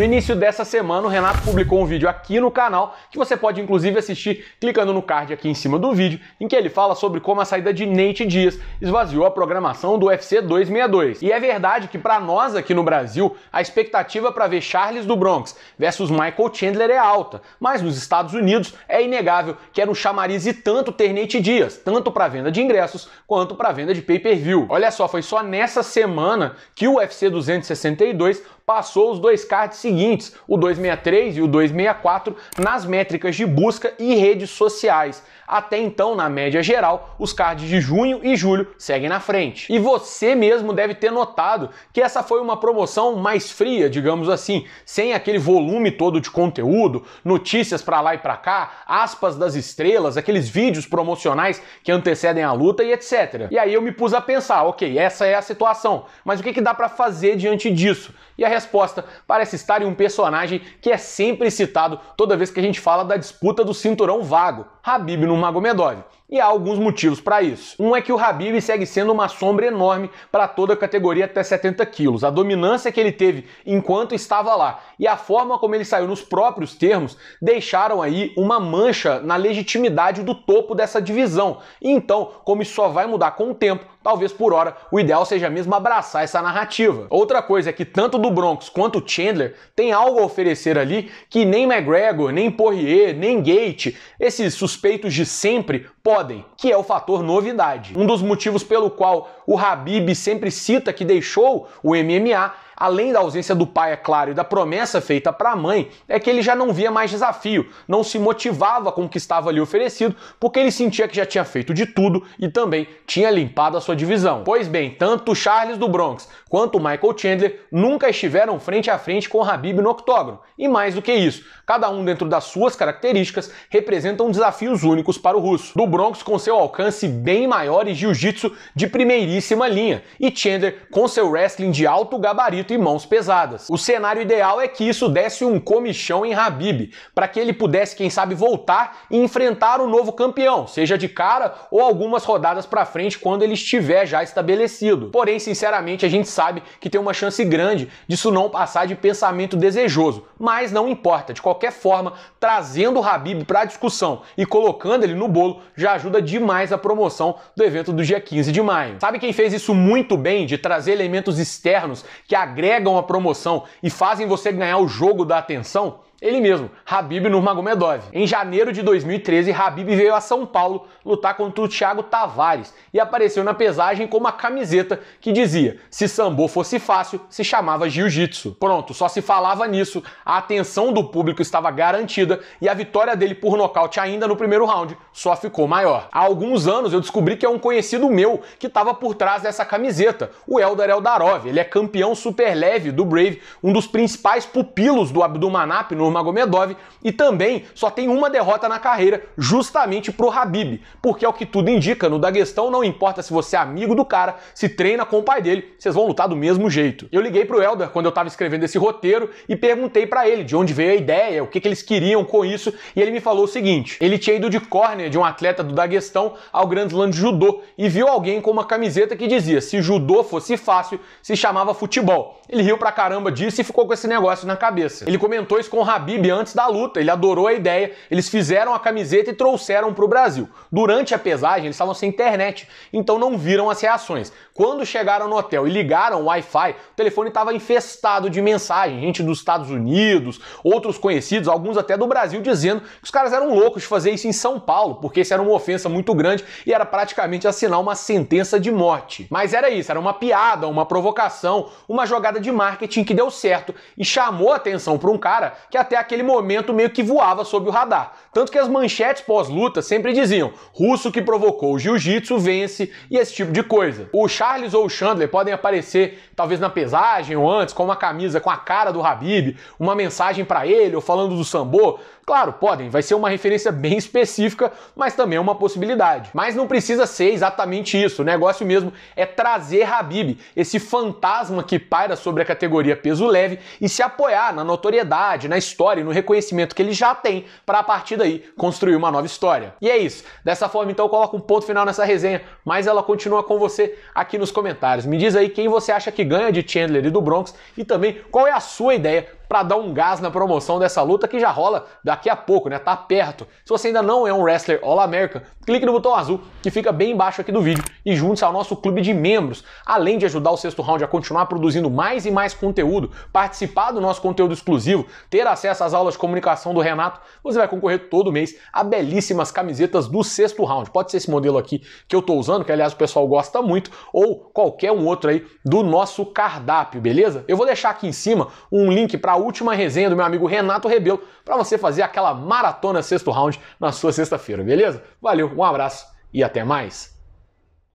No início dessa semana, o Renato publicou um vídeo aqui no canal que você pode inclusive assistir clicando no card aqui em cima do vídeo, em que ele fala sobre como a saída de Nate Dias esvaziou a programação do UFC 262. E é verdade que para nós aqui no Brasil, a expectativa para ver Charles do Bronx versus Michael Chandler é alta, mas nos Estados Unidos é inegável que era um chamariz e tanto ter Nate Dias, tanto para venda de ingressos quanto para venda de pay-per-view. Olha só, foi só nessa semana que o UFC 262 passou os dois cards seguintes, o 263 e o 264, nas métricas de busca e redes sociais. Até então, na média geral, os cards de junho e julho seguem na frente. E você mesmo deve ter notado que essa foi uma promoção mais fria, digamos assim, sem aquele volume todo de conteúdo, notícias para lá e para cá, aspas das estrelas, aqueles vídeos promocionais que antecedem a luta e etc. E aí eu me pus a pensar, OK, essa é a situação, mas o que que dá para fazer diante disso? E a resposta parece estar estar em um personagem que é sempre citado toda vez que a gente fala da disputa do cinturão vago, Habib Nurmagomedov. E há alguns motivos para isso. Um é que o Habib segue sendo uma sombra enorme para toda a categoria até 70 quilos. A dominância que ele teve enquanto estava lá e a forma como ele saiu nos próprios termos deixaram aí uma mancha na legitimidade do topo dessa divisão. E então, como isso só vai mudar com o tempo, talvez por hora o ideal seja mesmo abraçar essa narrativa. Outra coisa é que tanto do Bronx quanto Chandler tem algo a oferecer ali que nem McGregor, nem Poirier, nem Gate, esses suspeitos de sempre podem, que é o fator novidade. Um dos motivos pelo qual o Habib sempre cita que deixou o MMA além da ausência do pai, é claro, e da promessa feita para a mãe, é que ele já não via mais desafio, não se motivava com o que estava ali oferecido, porque ele sentia que já tinha feito de tudo e também tinha limpado a sua divisão. Pois bem, tanto Charles do Bronx quanto Michael Chandler nunca estiveram frente a frente com Habib no octógono. E mais do que isso, cada um dentro das suas características representam desafios únicos para o russo. Do Bronx com seu alcance bem maior e jiu-jitsu de primeiríssima linha, e Chandler com seu wrestling de alto gabarito e mãos pesadas. O cenário ideal é que isso desse um comichão em Habib, para que ele pudesse, quem sabe, voltar e enfrentar o novo campeão, seja de cara ou algumas rodadas para frente quando ele estiver já estabelecido. Porém, sinceramente, a gente sabe que tem uma chance grande disso não passar de pensamento desejoso, mas não importa, de qualquer forma, trazendo o Habib para a discussão e colocando ele no bolo já ajuda demais a promoção do evento do dia 15 de maio. Sabe quem fez isso muito bem de trazer elementos externos que agregam agregam a promoção e fazem você ganhar o jogo da atenção, ele mesmo, Habib Nurmagomedov. Em janeiro de 2013, Habib veio a São Paulo lutar contra o Thiago Tavares e apareceu na pesagem com uma camiseta que dizia: "Se sambo fosse fácil, se chamava jiu-jitsu". Pronto, só se falava nisso. A atenção do público estava garantida e a vitória dele por nocaute ainda no primeiro round só ficou maior. Há alguns anos eu descobri que é um conhecido meu que estava por trás dessa camiseta, o Eldar Eldarov. Ele é campeão super leve do Brave, um dos principais pupilos do Abdulmanap no Nurmagomedov, Magomedov e também só tem uma derrota na carreira justamente pro Habib, porque é o que tudo indica, no Daguestão não importa se você é amigo do cara, se treina com o pai dele, vocês vão lutar do mesmo jeito. Eu liguei pro Elder quando eu tava escrevendo esse roteiro e perguntei para ele de onde veio a ideia, o que, que eles queriam com isso, e ele me falou o seguinte, ele tinha ido de córner de um atleta do Daguestão ao Grand Slam de judô e viu alguém com uma camiseta que dizia se judô fosse fácil, se chamava futebol. Ele riu pra caramba disso e ficou com esse negócio na cabeça. Ele comentou isso com o Habib Habib antes da luta, ele adorou a ideia, eles fizeram a camiseta e trouxeram para o Brasil. Durante a pesagem, eles estavam sem internet, então não viram as reações. Quando chegaram no hotel e ligaram o Wi-Fi, o telefone estava infestado de mensagem, gente dos Estados Unidos, outros conhecidos, alguns até do Brasil, dizendo que os caras eram loucos de fazer isso em São Paulo, porque isso era uma ofensa muito grande e era praticamente assinar uma sentença de morte. Mas era isso, era uma piada, uma provocação, uma jogada de marketing que deu certo e chamou atenção para um cara que até até aquele momento meio que voava sob o radar. Tanto que as manchetes pós-luta sempre diziam: russo que provocou o jiu-jitsu vence e esse tipo de coisa. O Charles ou o Chandler podem aparecer, talvez na pesagem ou antes, com uma camisa com a cara do Habib, uma mensagem para ele ou falando do Sambo. Claro, podem, vai ser uma referência bem específica, mas também é uma possibilidade. Mas não precisa ser exatamente isso. O negócio mesmo é trazer Habib, esse fantasma que paira sobre a categoria peso leve, e se apoiar na notoriedade, na história história e no reconhecimento que ele já tem para a partir daí construir uma nova história. E é isso. Dessa forma, então, eu coloco um ponto final nessa resenha, mas ela continua com você aqui nos comentários. Me diz aí quem você acha que ganha de Chandler e do Bronx e também qual é a sua ideia para dar um gás na promoção dessa luta que já rola daqui a pouco, né? Tá perto. Se você ainda não é um wrestler All American, clique no botão azul que fica bem embaixo aqui do vídeo e junte-se ao nosso clube de membros. Além de ajudar o sexto round a continuar produzindo mais e mais conteúdo, participar do nosso conteúdo exclusivo, ter acesso às aulas de comunicação do Renato, você vai concorrer todo mês a belíssimas camisetas do sexto round. Pode ser esse modelo aqui que eu tô usando, que aliás o pessoal gosta muito, ou qualquer um outro aí do nosso cardápio, beleza? Eu vou deixar aqui em cima um link para última resenha do meu amigo Renato Rebelo para você fazer aquela maratona sexto round na sua sexta-feira, beleza? Valeu, um abraço e até mais.